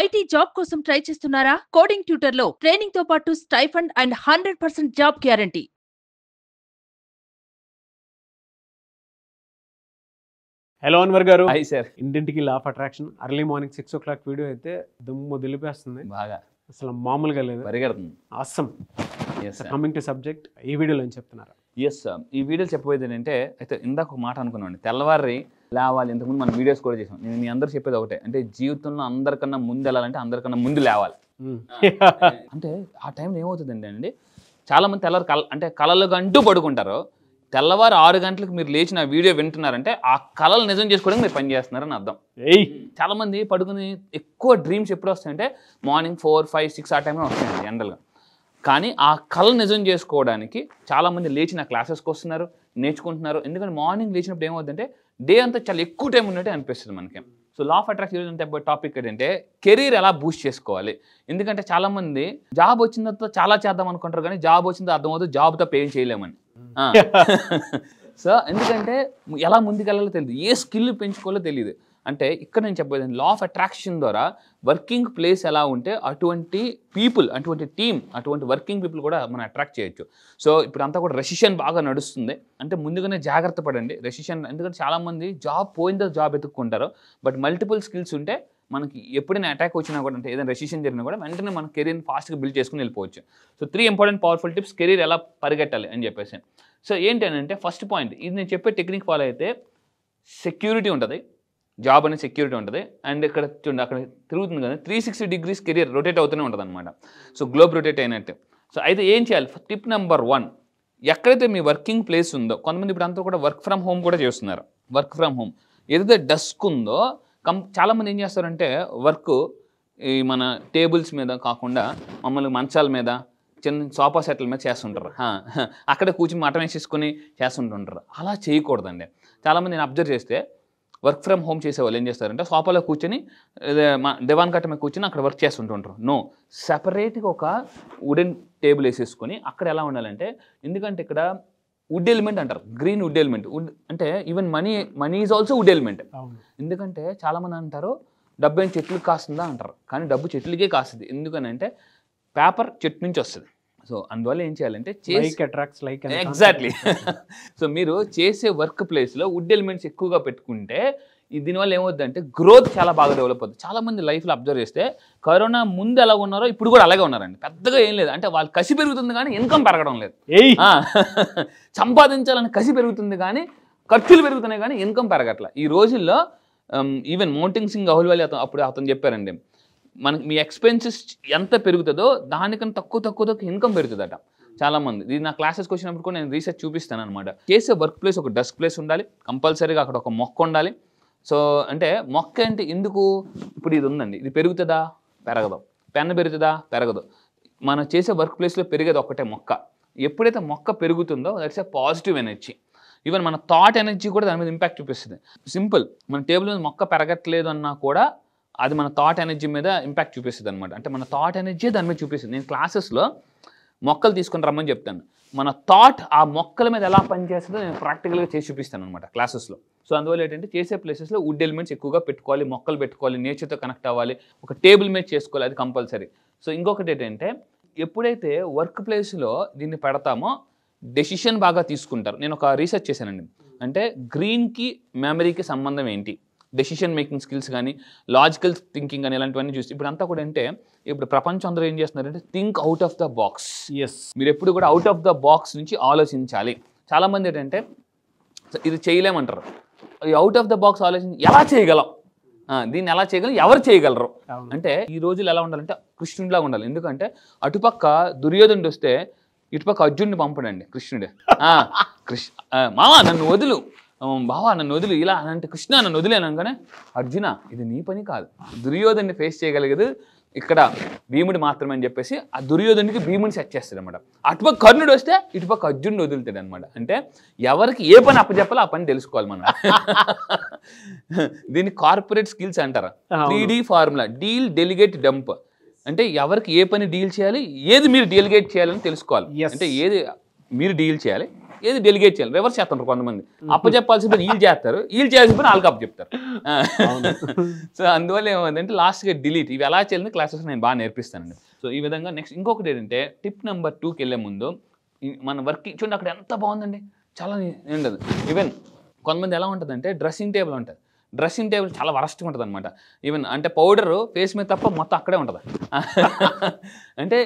IT job కోసం try చేస్తున్నారా coding tutor లో ట్రైనింగ్ తో పాటు stipend and hundred percent job guarantee hello Anwar garu hi sir ఇంటింటికి law of attraction early morning six o'clock video అయితే దుమ్ము దిలిపేస్తుంది బాగా అసలు మామూలుగా లేదు పరిగెడుతుంది ఆసం కమింగ్ టు సబ్జెక్ట్ ఈ వీడియోలో ఏం చెప్తున్నారు ఎస్ ఈ వీడియోలో చెప్పబోయేది ఏంటంటే అయితే ఇందాక ఒక మాట అనుకున్నాండి తెల్లవారి లేవాలి ఇంతకుముందు మనం వీడియోస్ కూడా చేసాం నేను మీ అందరూ చెప్పేది ఒకటే అంటే జీవితంలో అందరికన్నా ముందు వెళ్ళాలంటే అందరికన్నా ముందు లేవాలి అంటే ఆ టైంలో ఏమవుతుందండి అండి చాలామంది తెల్లవారు కల అంటే కళలు అంటూ పడుకుంటారు తెల్లవారు ఆరు గంటలకు మీరు లేచిన వీడియో వింటున్నారంటే ఆ కళలు నిజం చేసుకోవడానికి మీరు పని చేస్తున్నారని అర్థం చాలామంది పడుకుని ఎక్కువ డ్రీమ్స్ ఎప్పుడు వస్తాయంటే మార్నింగ్ ఫోర్ ఫైవ్ సిక్స్ ఆ టైంలో వస్తాయండి జనరల్గా కానీ ఆ కళ నిజం చేసుకోవడానికి చాలామంది లేచి నా క్లాసెస్కి వస్తున్నారు నేర్చుకుంటున్నారు ఎందుకంటే మార్నింగ్ లేచినప్పుడు ఏమవుతుందంటే డే అంతా చాలా ఎక్కువ టైం ఉన్నట్టే అనిపిస్తుంది మనకి సో లా ఆఫ్ అట్రాక్షన్ ఈరోజు అంటే టాపిక్ ఏంటంటే కెరీర్ ఎలా బూస్ట్ చేసుకోవాలి ఎందుకంటే చాలామంది జాబ్ వచ్చిన తర్వాత చాలా చేద్దాం అనుకుంటారు కానీ జాబ్ వచ్చిన అర్థమవుతుంది జాబ్ తప్ప ఏం చేయలేమని సో ఎందుకంటే ఎలా ముందుకెళ్ళాలో తెలియదు ఏ స్కిల్ పెంచుకోవాలో తెలియదు అంటే ఇక్కడ నేను చెప్పేది లా ఆఫ్ అట్రాక్షన్ ద్వారా వర్కింగ్ ప్లేస్ ఎలా ఉంటే అటువంటి పీపుల్ అటువంటి టీం అటువంటి వర్కింగ్ పీపుల్ కూడా మనం అట్రాక్ట్ చేయొచ్చు సో ఇప్పుడు అంతా కూడా రెసిషన్ బాగా నడుస్తుంది అంటే ముందుగానే జాగ్రత్త పడండి రెసిషన్ ఎందుకంటే చాలామంది జాబ్ పోయిందో జాబ్ ఎత్తుక్కుంటారు బట్ మల్టిపుల్ స్కిల్స్ ఉంటే మనకి ఎప్పుడైనా అటాక్ వచ్చినా కూడా అంటే ఏదైనా రెసిషన్ జరిగినా కూడా వెంటనే మన కెరీర్ని ఫాస్ట్గా బిల్డ్ చేసుకుని వెళ్ళిపోవచ్చు so three important powerful tips career ఎలా పరిగెట్టాలి అని చెప్పేసి సో ఏంటంటే ఫస్ట్ పాయింట్ ఇది నేను చెప్పే టెక్నిక్ ఫాలో అయితే సెక్యూరిటీ ఉంటుంది జాబ్ అనేది సెక్యూరిటీ ఉంటుంది అండ్ ఇక్కడ చూడండి అక్కడ తిరుగుతుంది కదా three sixty degrees career rotate అవుతూనే ఉంటుంది అనమాట సో గ్లోబ్ రొటేట్ అయినట్టు సో అయితే ఏం చేయాలి టిప్ నెంబర్ వన్ ఎక్కడైతే మీ వర్కింగ్ ప్లేస్ ఉందో కొంతమంది ఇప్పుడు అంతా కూడా వర్క్ ఫ్రమ్ హోమ్ కూడా చేస్తున్నారు వర్క్ ఫ్రమ్ హోమ్ ఏదైతే డస్క్ ఉందో కం చాలామంది ఏం చేస్తారంటే వర్క్ ఈ మన టేబుల్స్ మీద కాకుండా మమ్మల్ని మంచాల మీద చిన్న సోఫా సెట్ల మీద చేస్తుంటారు అక్కడ కూర్చొని మటం వేసేసుకొని చేస్తుంటుంటారు అలా చేయకూడదండి చాలామంది నేను అబ్జర్వ్ చేస్తే వర్క్ ఫ్రమ్ హోమ్ చేసే వాళ్ళు ఏం చేస్తారంటే సోఫాలో కూర్చొని దివాన్ కట్ట మీద కూర్చొని అక్కడ వర్క్ చేస్తుంటుంటారు నో సెపరేట్గా ఒక వుడెన్ టేబుల్ వేసేసుకొని అక్కడ ఎలా ఉండాలంటే ఎందుకంటే ఇక్కడ వుడ్ ఎలిమెంట్ అంటారు గ్రీన్ వుడ్ ఎలిమెంట్ వుడ్ అంటే even money money is also wood element ఎందుకంటే చాలామంది అంటారు డబ్బు ఏం చెట్లు కాస్తుందా అంటారు కానీ డబ్బు చెట్లకే కాస్తుంది ఎందుకనంటే పేపర్ చెట్టు నుంచి వస్తుంది సో అందువల్ల ఏం చేయాలంటే అట్రాక్ట్స్ లైక్ ఎగ్జాక్ట్లీ సో మీరు చేసే వర్క్ ప్లేస్లో వుడ్ ఎలిమెంట్స్ ఎక్కువగా పెట్టుకుంటే దీనివల్ల అంటే గ్రోత్ చాలా బాగా డెవలప్ అవుతుంది చాలామంది లైఫ్లో అబ్జర్వ్ చేస్తే కరోనా ముందు ఎలా ఉన్నారో ఇప్పుడు కూడా అలాగే ఉన్నారండి పెద్దగా ఏం లేదు అంటే వాళ్ళు కసి పెరుగుతుంది కానీ ఇన్కమ్ పెరగడం లేదు సంపాదించాలని కసి పెరుగుతుంది కానీ ఖర్చులు పెరుగుతున్నాయి కానీ ఇన్కమ్ పెరగట్ల ఈ రోజుల్లో ఈవెన్ మౌంటింగ్ సింగ్ అహుల్ అతను అప్పుడు అతను చెప్పారండి మనకి మీ ఎక్స్పెన్సెస్ ఎంత పెరుగుతుందో దానికన్నా తక్కువ తక్కువ తక్కువ ఇన్కమ్ పెరుగుతుందట చాలా మంది ఇది నా క్లాసెస్కి వచ్చినప్పుడు కూడా నేను రీసెర్చ్ చూపిస్తాను అనమాట చేసే వర్క్ ప్లేస్ ఒక డెస్క్ ప్లేస్ ఉండాలి కంపల్సరీగా అక్కడ ఒక మొక్క ఉండాలి సో అంటే మొక్క అంటే ఎందుకు ఇప్పుడు ఇది ఉందండి ఇది పెరుగుతుందా పెరగదు పెన్ను పెరుగుతుందా పెరగదు మనం చేసే వర్క్ ప్లేస్లో పెరిగేది ఒకటే మొక్క ఎప్పుడైతే మొక్క పెరుగుతుందో that's a positive energy even మన థాట్ ఎనర్జీ కూడా దాని మీద ఇంపాక్ట్ చూపిస్తుంది సింపుల్ మన టేబుల్ మీద మొక్క పెరగట్లేదు అన్నా కూడా అది మన థాట్ ఎనర్జీ మీద ఇంపాక్ట్ చూపిస్తుంది అనమాట అంటే మన థాట్ ఎనర్జీ దాని మీద చూపిస్తుంది నేను క్లాసెస్లో మొక్కలు తీసుకుని రమ్మని చెప్తాను మన థాట్ ఆ మొక్కల మీద ఎలా పనిచేస్తుందో నేను ప్రాక్టికల్గా చేసి చూపిస్తాను అనమాట క్లాసెస్లో సో అందువల్ల ఏంటంటే చేసే ప్లేసెస్లో వుడ్ ఎలిమెంట్స్ ఎక్కువగా పెట్టుకోవాలి మొక్కలు పెట్టుకోవాలి నేచర్తో కనెక్ట్ అవ్వాలి ఒక టేబుల్ మీద చేసుకోవాలి అది కంపల్సరీ సో ఇంకొకటి ఏంటంటే ఎప్పుడైతే వర్క్ ప్లేస్లో దీన్ని పెడతామో డెసిషన్ బాగా తీసుకుంటారు నేను ఒక రీసెర్చ్ చేశానండి అంటే గ్రీన్కి మెమరీకి సంబంధం ఏంటి డెసిషన్ మేకింగ్ స్కిల్స్ కానీ లాజికల్ థింకింగ్ కానీ ఇలాంటివన్నీ చూసి ఇప్పుడు అంతా కూడా అంటే ఇప్పుడు ప్రపంచం అందరూ ఏం చేస్తున్నారంటే think out of the box yes మీరు ఎప్పుడు కూడా అవుట్ ఆఫ్ ద బాక్స్ నుంచి ఆలోచించాలి చాలామంది ఏంటంటే ఇది చేయలేమంటారు అవుట్ ఆఫ్ ద బాక్స్ ఆలోచించి ఎలా చేయగలం దీన్ని ఎలా చేయగలం ఎవరు చేయగలరు అంటే ఈ రోజులు ఎలా ఉండాలంటే కృష్ణుడిలాగా ఉండాలి ఎందుకంటే అటుపక్క దుర్యోధనుడు వస్తే ఇటుపక్క అర్జునుడిని పంపడండి కృష్ణుడు కృష్ణ మామా నన్ను వదులు బావా నన్ను వదిలి ఇలా అంటే కృష్ణ నన్ను వదిలేనగానే అర్జున ఇది నీ పని కాదు దుర్యోధన్ని ఫేస్ చేయగలిగేది ఇక్కడ భీముడు మాత్రమే అని చెప్పేసి ఆ దుర్యోధనికి భీముడిని సెట్ చేస్తాడు అనమాట అటుపక్క కర్ణుడు వస్తే ఇటుపక్క అర్జునుడు వదులుతాడు అనమాట అంటే ఎవరికి ఏ పని అప్పచెప్పాలో ఆ పని తెలుసుకోవాలి మనం దీన్ని కార్పొరేట్ స్కిల్స్ అంటారు three D formula deal delegate dump అంటే ఎవరికి ఏ పని డీల్ చేయాలి ఏది మీరు డెలిగేట్ చేయాలని తెలుసుకోవాలి అంటే ఏది మీరు డీల్ చేయాలి ఏది డెలిగేట్ చేయాలి రివర్స్ చేస్తారు కొంతమంది అప్పచెప్పాల్సిన పని వీళ్ళు చేస్తారు వీళ్ళు చేసిన పని వాళ్ళకి అప్పచెప్తారు సో అందువల్ల ఏమైందంటే లాస్ట్గా డిలీట్ ఇవి ఎలా చేయాలని క్లాసెస్ నేను బాగా నేర్పిస్తానండి సో ఈ విధంగా నెక్స్ట్ ఇంకొకటి ఏంటంటే టిప్ నెంబర్ టూకి వెళ్ళే ముందు మన వర్క్ చూడండి అక్కడ ఎంత బాగుందండి చాలా ఉండదు ఈవెన్ కొంతమంది ఎలా ఉంటుందంటే డ్రెస్సింగ్ టేబుల్ ఉంటుంది డ్రెస్సింగ్ టేబుల్ చాలా వరస్ట్గా ఉంటుంది అనమాట ఈవెన్ అంటే పౌడరు ఫేస్ మీద తప్ప మొత్తం అక్కడే ఉంటుంది అంటే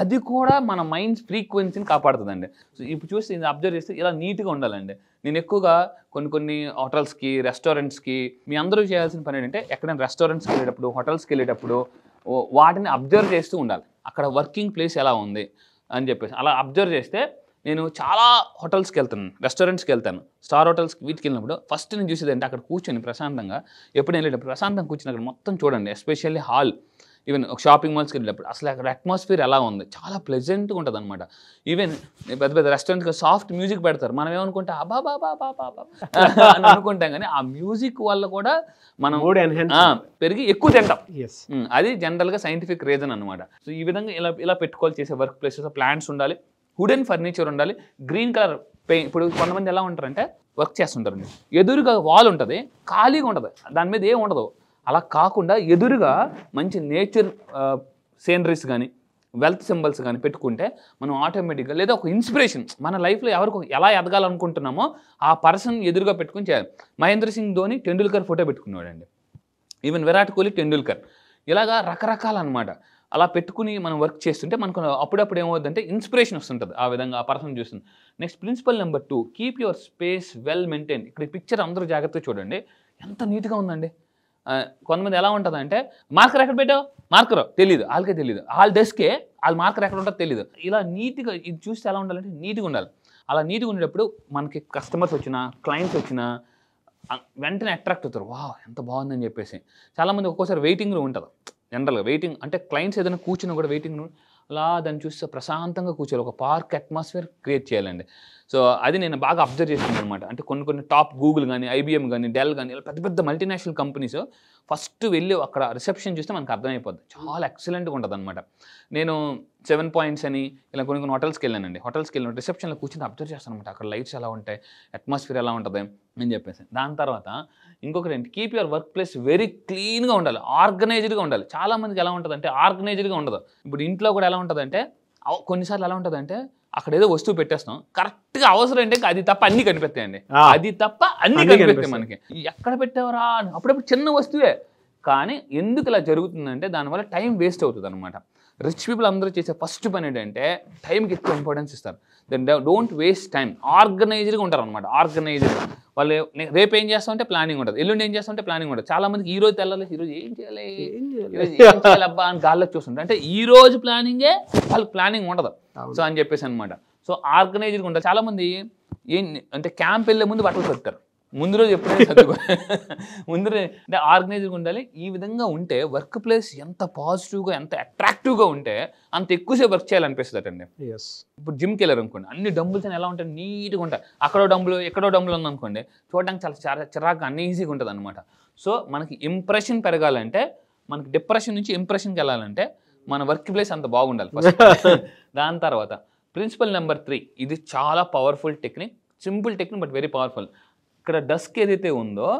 అది కూడా మన మైండ్స్ ఫ్రీక్వెన్సీని కాపాడుతుందండి సో ఇప్పుడు చూసి ఇది అబ్జర్వ్ చేస్తే ఇలా నీట్గా ఉండాలండి నేను ఎక్కువగా కొన్ని కొన్ని హోటల్స్కి రెస్టారెంట్స్కి మీ అందరూ చేయాల్సిన పని ఏంటంటే ఎక్కడైనా రెస్టారెంట్స్కి వెళ్ళేటప్పుడు హోటల్స్కి వెళ్ళేటప్పుడు వాటిని అబ్జర్వ్ చేస్తూ ఉండాలి అక్కడ వర్కింగ్ ప్లేస్ ఎలా ఉంది అని చెప్పేసి అలా అబ్జర్వ్ చేస్తే నేను చాలా హోటల్స్కి వెళ్తాను రెస్టారెంట్స్కి వెళ్తాను స్టార్ హోటల్స్కి వీటికి వెళ్ళినప్పుడు ఫస్ట్ నేను చూసేది అంటే అక్కడ కూర్చొని ప్రశాంతంగా ఎప్పుడు వెళ్ళేటప్పుడు ప్రశాంతంగా కూర్చుని అక్కడ మొత్తం చూడండి ఎస్పెషల్లీ హాల్ ఈవెన్ ఒక షాపింగ్ మాల్స్కి వెళ్ళినప్పుడు అసలు అక్కడ అట్మాస్ఫియర్ ఎలా ఉంది చాలా ప్లెజెంట్గా ఉంటుంది అనమాట ఈవెన్ పెద్ద పెద్ద రెస్టారెంట్కి సాఫ్ట్ మ్యూజిక్ పెడతారు మనం ఏమనుకుంటే అబా బాబా బాబా అని అనుకుంటాం కానీ ఆ మ్యూజిక్ వల్ల కూడా మనం పెరిగి ఎక్కువ తింటాం అది జనరల్గా సైంటిఫిక్ రీజన్ అనమాట సో ఈ విధంగా ఇలా ఇలా పెట్టుకోవాలి చేసే వర్క్ ప్లేసెస్ ప్లాంట్స్ ఉండాలి వుడెన్ ఫర్నిచర్ ఉండాలి గ్రీన్ కలర్ పెయిన్ ఇప్పుడు కొంతమంది ఎలా ఉంటారంటే వర్క్ చేస్తుంటారండి ఎదురుగా వాల్ ఉంటుంది ఖాళీగా ఉంటుంది దాని మీద ఏం ఉండదు అలా కాకుండా ఎదురుగా మంచి నేచర్ సీనరీస్ కానీ వెల్త్ సింబల్స్ కానీ పెట్టుకుంటే మనం ఆటోమేటిక్గా లేదా ఒక ఇన్స్పిరేషన్ మన లైఫ్లో ఎవరికి ఎలా ఎదగాలనుకుంటున్నామో ఆ పర్సన్ ఎదురుగా పెట్టుకుని చేయాలి మహేంద్ర సింగ్ ధోని టెండూల్కర్ ఫోటో పెట్టుకున్నాడండి ఈవెన్ విరాట్ కోహ్లీ టెండూల్కర్ ఇలాగా రకరకాలన్నమాట అలా పెట్టుకుని మనం వర్క్ చేస్తుంటే మనకు అప్పుడప్పుడు ఏమవుతుందంటే ఇన్స్పిరేషన్ వస్తుంటుంది ఆ విధంగా ఆ పర్సన్ చూస్తుంది next principle number two keep your space well maintain ఇక్కడ పిక్చర్ అందరూ జాగ్రత్తగా చూడండి ఎంత నీట్గా ఉందండి కొంతమంది ఎలా ఉంటుంది అంటే మార్కర్ ఎక్కడ పెట్టావు మార్కర్ తెలియదు వాళ్ళకే తెలియదు వాళ్ళ డెస్కే వాళ్ళ మార్కర్ ఎక్కడ ఉంటుందో తెలియదు ఇలా నీట్గా ఇది చూస్తే ఎలా ఉండాలంటే నీట్గా ఉండాలి అలా నీట్గా ఉండేటప్పుడు మనకి కస్టమర్స్ వచ్చినా క్లయింట్స్ వచ్చినా వెంటనే అట్రాక్ట్ అవుతారు వా ఎంత బాగుందని చెప్పేసి చాలామంది ఒక్కోసారి వెయిటింగ్ రూమ్ ఉంటుంది జనరల్గా వెయిటింగ్ అంటే క్లయింట్స్ ఏదైనా కూర్చున్నా కూడా వెయిటింగ్ రూమ్ అలా దాన్ని చూస్తే ప్రశాంతంగా కూర్చోవాలి ఒక పార్క్ అట్మాస్ఫియర్ క్రియేట్ చేయాలండి సో అది నేను బాగా అబ్జర్వ్ చేసింది అనమాట అంటే కొన్ని కొన్ని టాప్ గూగుల్ కానీ ఐబీఎం కానీ డెల్ కానీ ఇలా పెద్ద పెద్ద మల్టీనేషనల్ కంపెనీస్ ఫస్ట్ వెళ్ళి అక్కడ రిసెప్షన్ చూస్తే మనకు అర్థమైపోద్ది చాలా ఎక్సలెంట్గా ఉంటుంది అనమాట నేను సెవెన్ పాయింట్స్ అని ఇలా కొన్ని కొన్ని హోటల్స్కి వెళ్ళానండి హోటల్స్కి వెళ్ళిన రిసెప్షన్లో కూర్చొని అబ్జర్వ్ చేస్తాను అనమాట అక్కడ లైట్స్ ఎలా ఉంటాయి అట్మాస్ఫియర్ ఎలా ఉంటుంది అని చెప్పేసి దాని తర్వాత ఇంకొకటి ఏంటి keep your work place very క్లీన్గా ఉండాలి ఆర్గనైజ్డ్గా ఉండాలి చాలామందికి ఎలా ఉంటుంది అంటే ఆర్గనైజ్డ్గా ఉండదు ఇప్పుడు ఇంట్లో కూడా ఎలా ఉంటుందంటే కొన్నిసార్లు ఎలా ఉంటుందంటే అక్కడ ఏదో వస్తువు పెట్టేస్తాం కరెక్ట్ గా అవసరం ఏంటంటే అది తప్ప అన్ని కనిపెత్తాయండి అది తప్ప అన్ని కనిపెత్తాయి మనకి ఎక్కడ పెట్టావరా అప్పుడప్పుడు చిన్న వస్తువే కానీ ఎందుకు ఇలా జరుగుతుందంటే దానివల్ల టైం వేస్ట్ అవుతుంది అనమాట రిచ్ పీపుల్ అందరూ చేసే ఫస్ట్ పని ఏంటంటే టైంకి ఎక్కువ ఇంపార్టెన్స్ ఇస్తారు దెన్ డోంట్ వేస్ట్ టైం ఆర్గనైజ్డ్గా ఉంటారు అనమాట ఆర్గనైజ్డ్ వాళ్ళు రేపు ఏం చేస్తామంటే ప్లానింగ్ ఉంటుంది ఎల్లుండి ఏం చేస్తామంటే ప్లానింగ్ ఉంటుంది చాలా మందికి ఈ రోజు తెల్లాలి ఈ ఏం చేయాలి ఏం చేయాలి అబ్బా అని గాల్లో చూస్తుంటారు అంటే ఈ రోజు ప్లానింగే వాళ్ళకి ప్లానింగ్ ఉండదు సో అని చెప్పేసి అనమాట సో ఆర్గనైజ్డ్గా ఉంటారు చాలామంది ఏం అంటే క్యాంప్ వెళ్ళే ముందు బట్టలు పెడతారు ముందు రోజు ఎప్పుడైనా చదువుకో ముందు అంటే ఆర్గనైజ్గా ఉండాలి ఈ విధంగా ఉంటే వర్క్ ప్లేస్ ఎంత పాజిటివ్గా ఎంత అట్రాక్టివ్గా ఉంటే అంత ఎక్కువసేపు వర్క్ చేయాలనిపిస్తుంది అటండి ఇప్పుడు జిమ్కి వెళ్ళారు అనుకోండి అన్ని డబ్బులు అని ఎలా ఉంటాయి నీట్గా ఉంటాయి అక్కడో డబ్బులు ఎక్కడో డబ్బులు ఉందనుకోండి చూడడానికి చాలా చిరాకు ఈజీగా ఉంటుంది అనమాట సో మనకి ఇంప్రెషన్ పెరగాలంటే మనకి డిప్రెషన్ నుంచి ఇంప్రెషన్కి వెళ్ళాలంటే మన వర్క్ ప్లేస్ అంత బాగుండాలి దాని తర్వాత ప్రిన్సిపల్ నెంబర్ త్రీ ఇది చాలా powerful technique simple technique but very powerful ఇక్కడ డస్క్ ఏదైతే ఉందో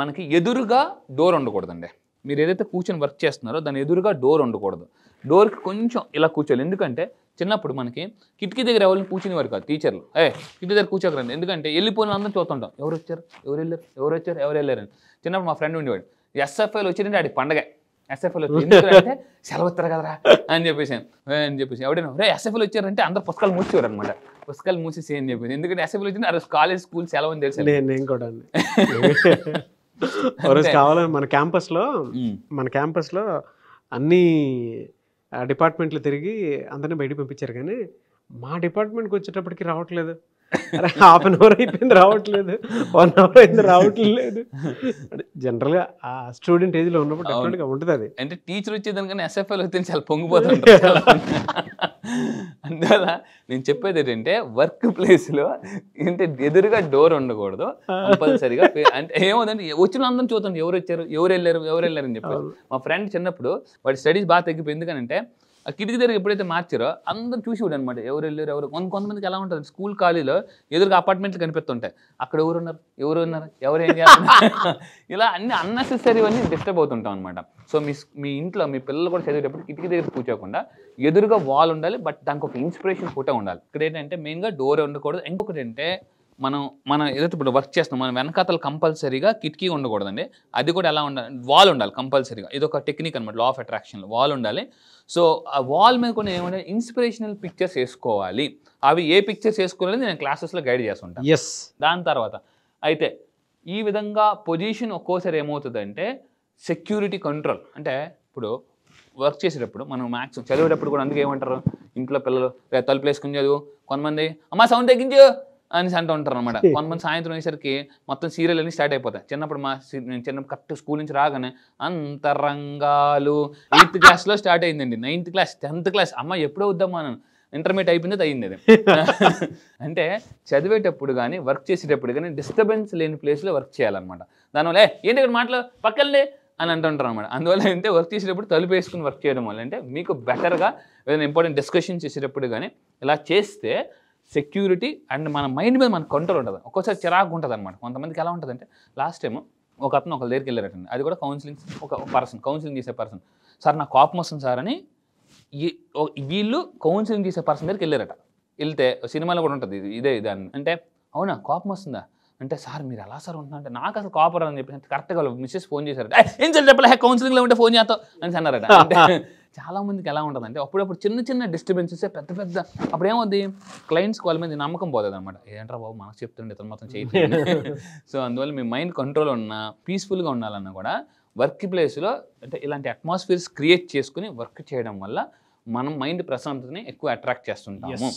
మనకి ఎదురుగా డోర్ ఉండకూడదండి మీరు ఏదైతే కూర్చొని వర్క్ చేస్తున్నారో దాని ఎదురుగా డోర్ ఉండకూడదు డోర్కి కొంచెం ఇలా కూర్చోవాలి ఎందుకంటే చిన్నప్పుడు మనకి కిటికీ దగ్గర ఎవరిని కూర్చునేవారు కాదు టీచర్లు ఏ కిటికీ దగ్గర కూర్చోకరండి ఎందుకంటే వెళ్ళిపోయిన అందరం చూస్తుంటాం ఎవరు వచ్చారు ఎవరు వెళ్ళారు ఎవరు వచ్చారు ఎవరు వెళ్ళారని చిన్నప్పుడు మా ఫ్రెండ్ ఉండేవాడు ఎస్ఎఫ్ఐలు వచ్చిందంటే ఆడికి పండగ ఎస్ఎఫ్ఎల్ అంటే సెలవు ఇస్తారు కదరా అని చెప్పేసి అని చెప్పేసి ఎవడైనా రే ఎస్ఎఫ్ఎల్ వచ్చారంటే అందరు పుస్తకాలు మూసేవారు అనమాట పుస్తకాలు మూసేసి అని చెప్పేసి ఎందుకంటే ఎస్ఎఫ్ఎల్ వచ్చింది అరే కాలేజ్ స్కూల్ సెలవు అని తెలిసి నేను కూడా కావాలని మన క్యాంపస్లో మన క్యాంపస్లో అన్ని డిపార్ట్మెంట్లు తిరిగి అందరిని బయట పంపించారు కానీ మా డిపార్ట్మెంట్కి వచ్చేటప్పటికి రావట్లేదు హాఫ్ అన్ అవర్ అయిపోయింది రావట్లేదు వన్ అవర్ అయింది రావట్లేదు జనరల్గా ఆ స్టూడెంట్ ఏజ్లో ఉన్నప్పుడు డెఫినెట్గా ఉంటుంది అది అంటే టీచర్ వచ్చేదానికన్నా ఎస్ఎఫ్ఎల్ వచ్చింది చాలా పొంగిపోతుంది అందువల్ల నేను చెప్పేది ఏంటంటే వర్క్ ప్లేస్లో ఏంటంటే ఎదురుగా డోర్ ఉండకూడదు కంపల్సరిగా అంటే ఏమవుతుందంటే వచ్చిన అందరం చూద్దాం ఎవరు వచ్చారు ఎవరు వెళ్ళారు ఎవరు వెళ్ళారు అని చెప్పారు మా ఫ్రెండ్ చిన్నప్పుడు వాడి స్టడీస్ బాగా తగ్గిపోయింది ఎందుకంటే ఆ కిటికీ దగ్గర ఎప్పుడైతే మార్చారో అందరూ చూసి అనమాట ఎవరు వెళ్ళారు ఎవరు కొంత కొంతమందికి ఎలా ఉంటుంది స్కూల్ ఖాళీలో ఎదురుగా అపార్ట్మెంట్లు కనిపిస్తుంటాయి అక్కడ ఎవరు ఉన్నారు ఎవరు ఉన్నారు ఎవరు ఏం చేస్తున్నారు ఇలా అన్ని అన్నెసెసరీ అన్నీ డిస్టర్బ్ అవుతుంటాం అనమాట సో మీ మీ ఇంట్లో మీ పిల్లలు కూడా చదివేటప్పుడు కిటికీ దగ్గర కూర్చోకుండా ఎదురుగా వాల్ ఉండాలి బట్ దానికి ఒక ఇన్స్పిరేషన్ ఫోటో ఉండాలి ఇక్కడ ఏంటంటే మెయిన్గా డోర్ ఉండకూడదు ఇంకొకటి అంటే మనం మనం ఏదైతే ఇప్పుడు వర్క్ చేస్తున్నాం మనం వెనకాతలు కంపల్సరీగా కిటికీ ఉండకూడదండి అది కూడా ఎలా ఉండాలి వాల్ ఉండాలి కంపల్సరీగా ఇది ఒక టెక్నిక్ అనమాట లా ఆఫ్ అట్రాక్షన్లో వాల్ ఉండాలి సో ఆ వాల్ మీద కొన్ని ఏమంటే ఇన్స్పిరేషనల్ పిక్చర్స్ వేసుకోవాలి అవి ఏ పిక్చర్స్ వేసుకోవాలని నేను క్లాసెస్లో గైడ్ చేస్తుంటాను ఎస్ దాని తర్వాత అయితే ఈ విధంగా పొజిషన్ ఒక్కోసారి ఏమవుతుందంటే సెక్యూరిటీ కంట్రోల్ అంటే ఇప్పుడు వర్క్ చేసేటప్పుడు మనం మ్యాక్సిమం చదివేటప్పుడు కూడా అందుకే ఏమంటారు ఇంట్లో పిల్లలు తలుపులు వేసుకుని చదువు కొంతమంది అమ్మా సౌండ్ తగ్గించు అని అంటూ ఉంటారు అనమాట కొంతమంది సాయంత్రం అయ్యేసరికి మొత్తం సీరియల్ అన్ని స్టార్ట్ అయిపోతాయి చిన్నప్పుడు మా చిన్నప్పుడు కరెక్ట్ స్కూల్ నుంచి రాగానే అంతరంగాలు ఎయిత్ క్లాస్లో స్టార్ట్ అయిందండి నైన్త్ క్లాస్ టెన్త్ క్లాస్ అమ్మ ఎప్పుడో వద్దామా అని ఇంటర్మీడియట్ అయిపోయింది అది అయింది అది అంటే చదివేటప్పుడు కానీ వర్క్ చేసేటప్పుడు కానీ డిస్టర్బెన్స్ లేని ప్లేస్లో వర్క్ చేయాలన్నమాట దానివల్ల ఏంటి ఇక్కడ మాటలు పక్కనే అని అంటుంటారు అనమాట అందువల్ల ఏంటంటే వర్క్ చేసేటప్పుడు తలుపు వేసుకుని వర్క్ చేయడం వల్ల అంటే మీకు బెటర్గా ఏదైనా ఇంపార్టెంట్ డిస్కషన్ చేసేటప్పుడు కానీ ఇలా చేస్తే సెక్యూరిటీ అండ్ మన మైండ్ మీద మన కంట్రోల్ ఉంటుంది ఒక్కోసారి చిరాకు ఉంటుంది అనమాట కొంతమందికి ఎలా ఉంటుందంటే లాస్ట్ టైం ఒక అతను ఒక దగ్గరికి వెళ్ళారటండి అది కూడా కౌన్సిలింగ్ ఒక పర్సన్ కౌన్సిలింగ్ చేసే పర్సన్ సార్ నాకు కోపం వస్తుంది సార్ అని వీళ్ళు కౌన్సిలింగ్ చేసే పర్సన్ దగ్గరికి వెళ్ళారట వెళ్తే సినిమాలో కూడా ఉంటుంది ఇదే ఇదే అని అంటే అవునా కోపం వస్తుందా అంటే సార్ మీరు ఎలా సార్ ఉంటున్నా అంటే నాకు అసలు కాపర్ అని చెప్పి కరెక్ట్గా మిస్సెస్ ఫోన్ చేశారట ఏం చెప్పలే కౌన్సిలింగ్లో ఉంటే ఫోన్ చేస్తావు అని అన్నారట చాలామందికి ఎలా ఉంటుంది అంటే అప్పుడప్పుడు చిన్న చిన్న డిస్టర్బెన్సెస్ పెద్ద పెద్ద అప్పుడు ఏమవుద్ది క్లయింట్స్ వాళ్ళ మీద నమ్మకం పోతుంది అనమాట ఏంట్రా బాబు మనకు చెప్తుండే ఇతను మాత్రం చేయలేదు సో అందువల్ల మీ మైండ్ కంట్రోల్ ఉన్నా పీస్ఫుల్గా ఉండాలన్నా కూడా వర్క్ ప్లేస్లో అంటే ఇలాంటి అట్మాస్ఫియర్స్ క్రియేట్ చేసుకుని వర్క్ చేయడం వల్ల మనం మైండ్ ప్రశాంతతని ఎక్కువ అట్రాక్ట్ చేస్తుంటాము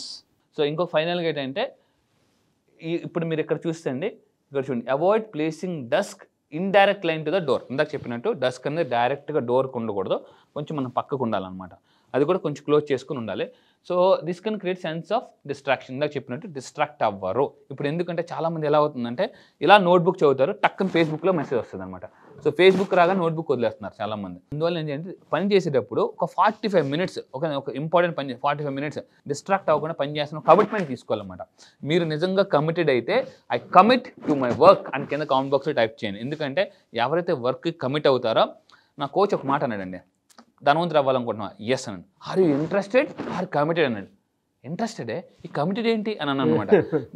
సో ఇంకో ఫైనల్గా ఏంటంటే ఇప్పుడు మీరు ఇక్కడ చూస్తే అండి ఇక్కడ చూడండి avoid placing desk in direct line to the door ఇందాక చెప్పినట్టు డస్క్ అనేది డైరెక్ట్గా డోర్కి ఉండకూడదు కొంచెం మనం పక్కకు ఉండాలన్నమాట అది కూడా కొంచెం క్లోజ్ చేసుకుని ఉండాలి so this can create sense of distraction ఇందాక చెప్పినట్టు డిస్ట్రాక్ట్ అవ్వరు ఇప్పుడు ఎందుకంటే చాలామంది ఎలా అవుతుందంటే ఇలా నోట్బుక్ చదువుతారు టక్కన ఫేస్బుక్లో మెసేజ్ వస్తుంది అనమాట సో ఫేస్బుక్ రాగా నోట్బుక్ వదిలేస్తున్నారు చాలా మంది అందువల్ల ఏంటంటే పని చేసేటప్పుడు ఒక ఫార్టీ ఫైవ్ మినిట్స్ ఒక ఇంపార్టెంట్ పని ఫార్టీ ఫైవ్ మినిట్స్ డిస్ట్రాక్ట్ అవ్వకుండా పని చేస్తున్న కమిట్మెంట్ తీసుకోవాలన్నమాట మీరు నిజంగా కమిటెడ్ అయితే I commit to my work అని కింద కామెంట్ బాక్స్లో టైప్ చేయండి ఎందుకంటే ఎవరైతే వర్క్ కమిట్ అవుతారో నా కోచ్ ఒక మాట అన్నాడండి ధనవంతుడు అవ్వాలనుకుంటున్నా ఎస్ అన్నాడు are you interested or committed అన్నాడు ఇంట్రెస్టెడే ఈ కమిటెడ్ ఏంటి అని అన్న అనమాట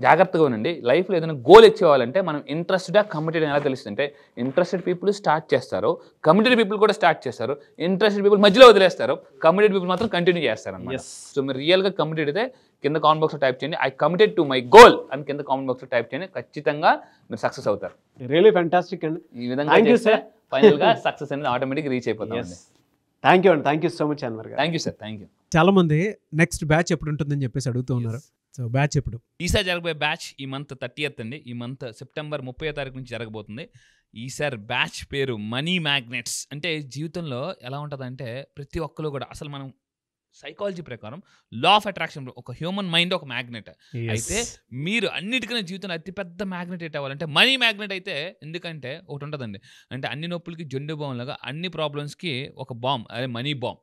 జాగ్రత్తగా ఉండండి లైఫ్లో ఏదైనా గోల్ ఇచ్చేవాలంటే మనం ఇంట్రెస్టెడా కమిటెడ్ ఎలా అంటే ఇంట్రెస్టెడ్ పీపుల్ స్టార్ట్ చేస్తారు కమిటెడ్ పీపుల్ కూడా స్టార్ట్ చేస్తారు ఇంట్రెస్టెడ్ పీపుల్ మధ్యలో వదిలేస్తారు కమిటెడ్ పీపుల్ మాత్రం కంటిన్యూ చేస్తారు అనమాట సో మీరు రియల్గా కమిటెడ్ అయితే కింద కామెంట్ బాక్స్లో టైప్ చేయండి I committed to my goal అని కింద కామెంట్ బాక్స్లో టైప్ చేయండి ఖచ్చితంగా మీరు సక్సెస్ అవుతారు రియల్లీ ఫ్యాంటాస్టిక్ అండి ఈ విధంగా ఫైనల్గా సక్సెస్ అనేది ఆటోమేటిక్ రీచ్ అయిపోతుంది థ్యాంక్ యూ అండి thank you so much Anwar thank you sir thank you చాలామంది నెక్స్ట్ బ్యాచ్ ఎప్పుడు ఉంటుందని చెప్పేసి అడుగుతూ ఉన్నారు సో బ్యాచ్ ఎప్పుడు ఈసారి జరగబోయే బ్యాచ్ ఈ మంత్ థర్టీయత్ అండి ఈ మంత్ సెప్టెంబర్ ముప్పై తారీఖు నుంచి జరగబోతుంది ఈసారి బ్యాచ్ పేరు మనీ మ్యాగ్నెట్స్ అంటే జీవితంలో ఎలా ఉంటుందంటే ప్రతి ఒక్కరు కూడా అసలు మనం సైకాలజీ ప్రకారం లా ఆఫ్ అట్రాక్షన్ ఒక హ్యూమన్ మైండ్ ఒక మ్యాగ్నెట్ అయితే మీరు అన్నిటికన్నా జీవితంలో అతిపెద్ద మ్యాగ్నెట్ ఏంటి అవ్వాలంటే మనీ మ్యాగ్నెట్ అయితే ఎందుకంటే ఒకటి ఉంటుందండి అంటే అన్ని నొప్పులకి జెండు బాంబులాగా అన్ని ప్రాబ్లమ్స్కి ఒక బాంబ్ అదే మనీ బాంబ్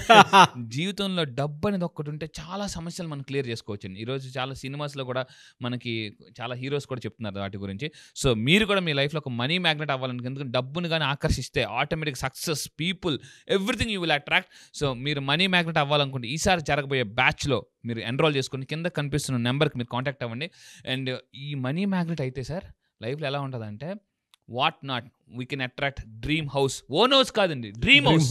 జీవితంలో డబ్బు అనేది ఒక్కటి ఉంటే చాలా సమస్యలు మనం క్లియర్ చేసుకోవచ్చు ఈరోజు చాలా సినిమాస్లో కూడా మనకి చాలా హీరోస్ కూడా చెప్తున్నారు వాటి గురించి సో మీరు కూడా మీ లైఫ్లో ఒక మనీ మ్యాగ్నెట్ అవ్వాలని ఎందుకంటే డబ్బును కానీ ఆకర్షిస్తే automatic success people everything you will attract so మీరు మనీ మ్యాగ్నెట్ అవ్వాలనుకుంటే ఈసారి జరగబోయే బ్యాచ్లో మీరు ఎన్రోల్ చేసుకుని కింద కనిపిస్తున్న నెంబర్కి మీరు కాంటాక్ట్ అవ్వండి అండ్ ఈ మనీ మ్యాగ్నెట్ అయితే సార్ లైఫ్లో ఎలా ఉంటుందంటే what not we can attract dream house own house కాదండి డ్రీమ్ హౌస్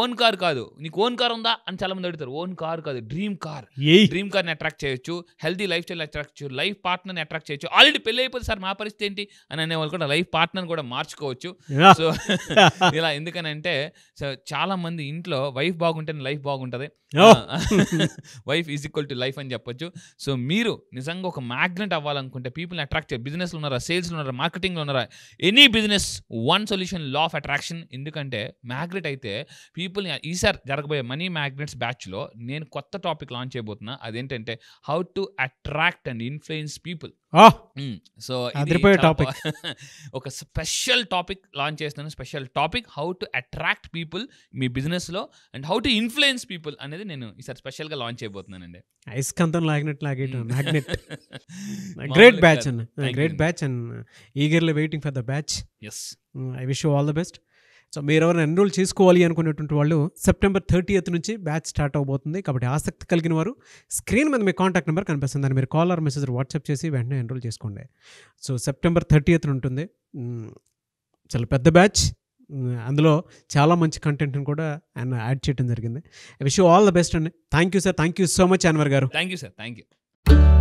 ఓన్ కార్ కాదు నీకు ఓన్ కార్ ఉందా అని చాలా మంది అడుగుతారు ఓన్ కార్ కాదు డ్రీమ్ కార్ డ్రీమ్ కార్ని అట్రాక్ట్ చేయొచ్చు హెల్దీ లైఫ్ స్టైల్ అట్రాక్ట్ చేయొచ్చు లైఫ్ పార్ట్నర్ని అట్రాక్ట్ చేయొచ్చు ఆల్రెడీ పెళ్ళి అయిపోతే సార్ మా పరిస్థితి ఏంటి అని వాళ్ళు కూడా లైఫ్ పార్ట్నర్ కూడా మార్చుకోవచ్చు సో ఇలా ఎందుకనంటే సో చాలా మంది ఇంట్లో వైఫ్ బాగుంటేనే లైఫ్ బాగుంటుంది wife is equal to life అని చెప్పొచ్చు సో మీరు నిజంగా ఒక మ్యాగ్నెట్ అవ్వాలనుకుంటే పీపుల్ని అట్రాక్ట్ చేయ బిజినెస్లో ఉన్నారా సేల్స్లో ఉన్నారా మార్కెటింగ్లో ఉన్నారా any business yes one solution law of attraction ఎందుకంటే మ్యాగ్నెట్ అయితే పీపుల్ ఈసారి జరగబోయే మనీ మ్యాగ్నెట్స్ బ్యాచ్లో నేను కొత్త టాపిక్ లాంచ్ చేయబోతున్నా అదేంటంటే how to attract and influence people so topic ఒక స్పెషల్ టాపిక్ లాంచ్ చేస్తున్నాను special topic how to attract people మీ బిజినెస్ లో and how to influence people అనేది నేను ఈసారి స్పెషల్గా లాంచ్ అండి ఐస్కాంతం లాగినట్టు లాగేట magnet great batch and great batch and eagerly waiting for the batch yes I wish you all the best so మీరు ఎవరైనా ఎన్రోల్ చేసుకోవాలి అనుకునేటువంటి వాళ్ళు సెప్టెంబర్ థర్టీ నుంచి బ్యాచ్ స్టార్ట్ అవబోతుంది కాబట్టి ఆసక్తి కలిగిన వారు స్క్రీన్ మీద మీ కాంటాక్ట్ నెంబర్ కనిపిస్తుంది దాన్ని మీరు కాల్ ఆర్ మెసేజ్ వాట్సాప్ చేసి వెంటనే ఎన్రోల్ చేసుకోండి సో సెప్టెంబర్ ఎయిత్ ఉంటుంది చాలా పెద్ద బ్యాచ్ అందులో చాలా మంచి కంటెంట్ని కూడా ఆయన యాడ్ చేయడం జరిగింది విష్ ఆల్ ద బెస్ట్ అండి thank you sir thank you so much Anwar గారు thank you sir thank you